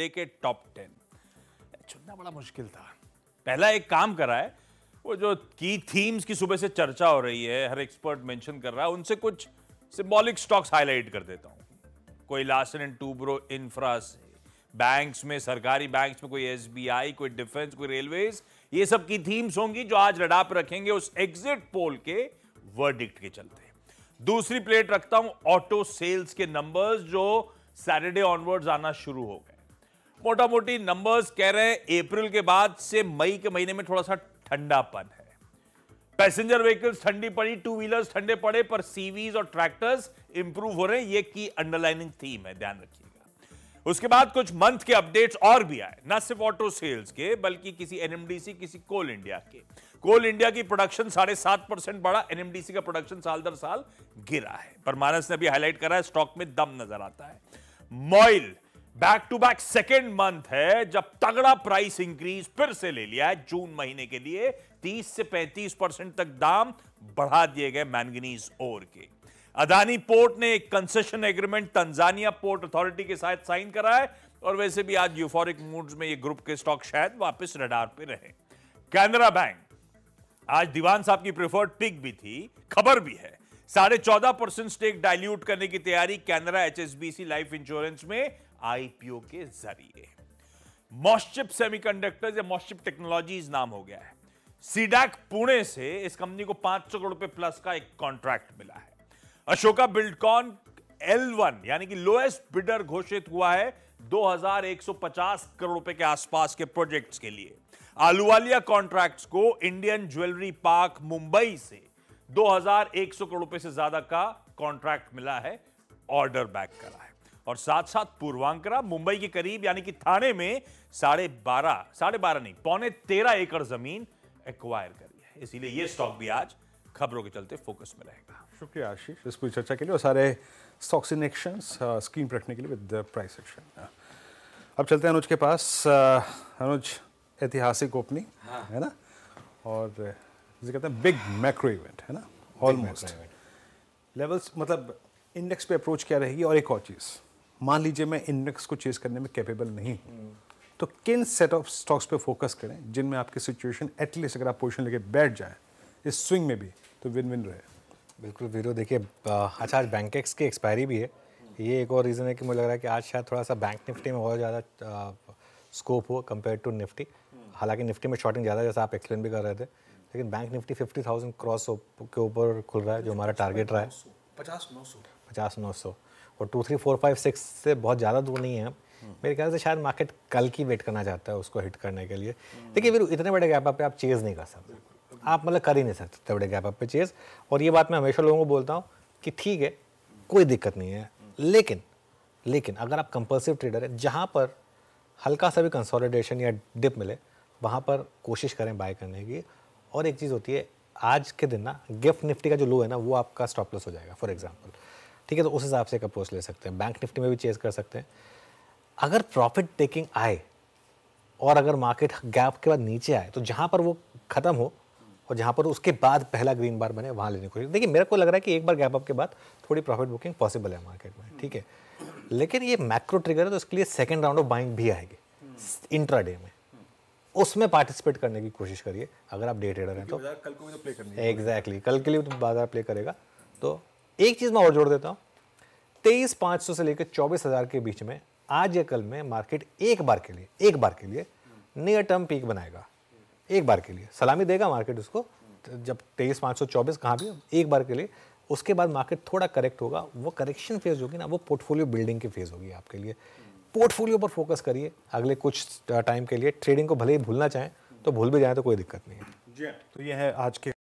के top ten चुनना बड़ा मुश्किल था पहला एक काम करा है वो जो की थीम्स की सुबह से चर्चा हो रही है हर एक्सपर्ट मेंशन कर रहा है उनसे कुछ सिंबॉलिक स्टॉक्स हाईलाइट कर देता हूँ कोई लासन एंड टूब्रो इंफ्रा से बैंक्स में सरकारी बैंक्स में कोई एसबीआई कोई डिफेंस कोई रेलवेज ये सब की थीम्स होंगी जो आज रडाप रखेंगे उस एग्जिट पोल के वर्डिक्ट के चलते दूसरी प्लेट रखता हूं ऑटो सेल्स के नंबर्स जो सैटरडे ऑनवर्ड्स आना शुरू हो गए मोटा मोटी नंबर्स कह रहे हैं अप्रैल के बाद से मई के महीने में थोड़ा सा ठंडापन है पैसेंजर व्हीकल्स ठंडी पड़ी टू व्हीलर्स ठंडे पड़े पर सीवीज और ट्रैक्टर्स इंप्रूव हो रहे हैं ये की अंडरलाइनिंग थीम है ध्यान रखिएगा उसके बाद कुछ मंथ के अपडेट्स और भी आए न सिर्फ ऑटो सेल्स के बल्कि किसी एनएमडीसी किसी कोल इंडिया के कोल इंडिया की प्रोडक्शन साढ़े सात परसेंट बढ़ा एनएमडीसी का प्रोडक्शन साल दर साल गिरा है पर मानस ने अभी हाईलाइट करा है स्टॉक में दम नजर आता है MOIL back to back second month है जब तगड़ा प्राइस इंक्रीज फिर से ले लिया है जून महीने के लिए 30 से 35 परसेंट तक दाम बढ़ा दिए गए मैंगनीज ओर के अदानी पोर्ट ने एक concession agreement Tanzania port authority के साथ साइन करा है और वैसे भी आज यूफोरिक मूड्स में ये ग्रुप के स्टॉक शायद वापस रडार पे रहे कैनरा बैंक आज दीवान साहब की प्रिफर्ड पिक भी थी खबर भी है साढ़े चौदह परसेंट स्टेक डायल्यूट करने की तैयारी कैनरा एचएसबीसी लाइफ इंश्योरेंस में आईपीओ के जरिए मॉस्चिप सेमीकंडक्टर्स या मॉस्चिप टेक्नोलॉजीज नाम हो गया है सीडैक पुणे से इस कंपनी को पांच सौ करोड़ रुपए प्लस का एक कॉन्ट्रैक्ट मिला है अशोका बिल्डकॉन एल वन यानी कि लोएस्ट बिडर घोषित हुआ है 2150 करोड़ रुपए के आसपास के प्रोजेक्ट्स के लिए आलूवालिया कॉन्ट्रैक्ट्स को इंडियन ज्वेलरी पार्क मुंबई से 2100 करोड़ रुपए से ज्यादा का कॉन्ट्रैक्ट मिला है ऑर्डर बैक करा है और साथ साथ पूर्वांकरा मुंबई के करीब यानी कि थाने में साढ़े बारह साढ़े बारह नहीं पौने तेरह एकड़ जमीन एक्वायर करी है इसीलिए यह स्टॉक भी आज खबरों के चलते फोकस में रहेगा शुक्रिया आशीष इस पूरी चर्चा के लिए और सारे स्टॉक्स इन एक्शन स्क्रीन पर रखने के लिए विद प्राइस एक्शन अब चलते हैं अनुज के पास uh, अनुज ऐतिहासिक ओपनिंग हाँ। है ना और जिसे कहते हैं बिग मैक्रो इवेंट है ना ऑलमोस्ट लेवल्स मतलब इंडेक्स पे अप्रोच क्या रहेगी और एक और चीज़ मान लीजिए मैं इंडेक्स को चेज करने में कैपेबल नहीं हूँ hmm. तो किन सेट ऑफ स्टॉक्स पे फोकस करें जिनमें आपकी सिचुएशन एटलीस्ट अगर आप पोजिशन लेके बैठ जाए इस स्विंग में भी तो विन विन रहे बिल्कुल वीरो देखिए अच्छा आज बैंकेक्स की एक्सपायरी भी है ये एक और रीज़न है कि मुझे लग रहा है कि आज शायद थोड़ा सा बैंक निफ्टी में बहुत ज़्यादा स्कोप हो कम्पेयर टू निफ्टी हालांकि निफ्टी में शॉर्टिंग ज़्यादा जैसा आप एक्सप्लेन भी कर रहे थे लेकिन bank Nifty fifty thousand cross के ऊपर खुल रहा है जो हमारा टारगेट रहा है पचास नौ सौ पचास नौ सौ और two three four five six से बहुत ज़्यादा दूर नहीं है मेरे ख्याल से शायद मार्केट कल की वेट करना चाहता है उसको हिट करने के लिए देखिए फिर इतने बड़े गैप पे आप चेज़ नहीं कर सकते आप मतलब कर ही नहीं सकते इतने बड़े गैप पे चेज़ और ये बात मैं हमेशा लोगों को बोलता हूँ कि ठीक है कोई दिक्कत नहीं है लेकिन लेकिन अगर आप कंपल्सिव ट्रेडर हैं जहाँ पर हल्का सा भी कंसोलिडेशन या डिप मिले वहाँ पर कोशिश करें बाय करने की और एक चीज़ होती है आज के दिन ना गिफ्ट निफ्टी का जो लो है ना वो आपका स्टॉप लॉस हो जाएगा फॉर एग्जाम्पल ठीक है तो उस हिसाब से एक अप्रोच ले सकते हैं बैंक निफ्टी में भी चेज कर सकते हैं अगर प्रॉफिट टेकिंग आए और अगर मार्केट गैप के बाद नीचे आए तो जहाँ पर वो ख़त्म हो और जहाँ पर उसके बाद पहला ग्रीन बार बने वहाँ लेने को देखिए मेरे को लग रहा है कि एक बार गैप अप के बाद थोड़ी प्रॉफिट बुकिंग पॉसिबल है मार्केट में ठीक है लेकिन ये मैक्रो ट्रिगर है तो उसके लिए सेकेंड राउंड ऑफ बाइंग भी आएगी इंट्रा डे में उसमें पार्टिसिपेट करने की कोशिश करिए अगर आप डे ट्रेडर हैं तो कल को प्ले तो करनी एग्जैक्टली कल के लिए तो बाजार प्ले करेगा तो एक चीज़ मैं और जोड़ देता हूँ तेईस पाँच सौ से लेकर चौबीस हज़ार के बीच में आज या कल में मार्केट एक बार के लिए एक बार के लिए नियर टर्म पीक बनाएगा एक बार के लिए सलामी देगा मार्केट उसको जब तेईस पाँच सौ चौबीस कहाँ भी एक बार के लिए उसके बाद मार्केट थोड़ा करेक्ट होगा वो करेक्शन फेज होगी ना वो पोर्टफोलियो बिल्डिंग की फेज होगी आपके लिए पोर्टफोलियो पर फोकस करिए अगले कुछ टाइम के लिए ट्रेडिंग को भले ही भूलना चाहें तो भूल भी जाए तो कोई दिक्कत नहीं है जी हाँ, तो ये है आज के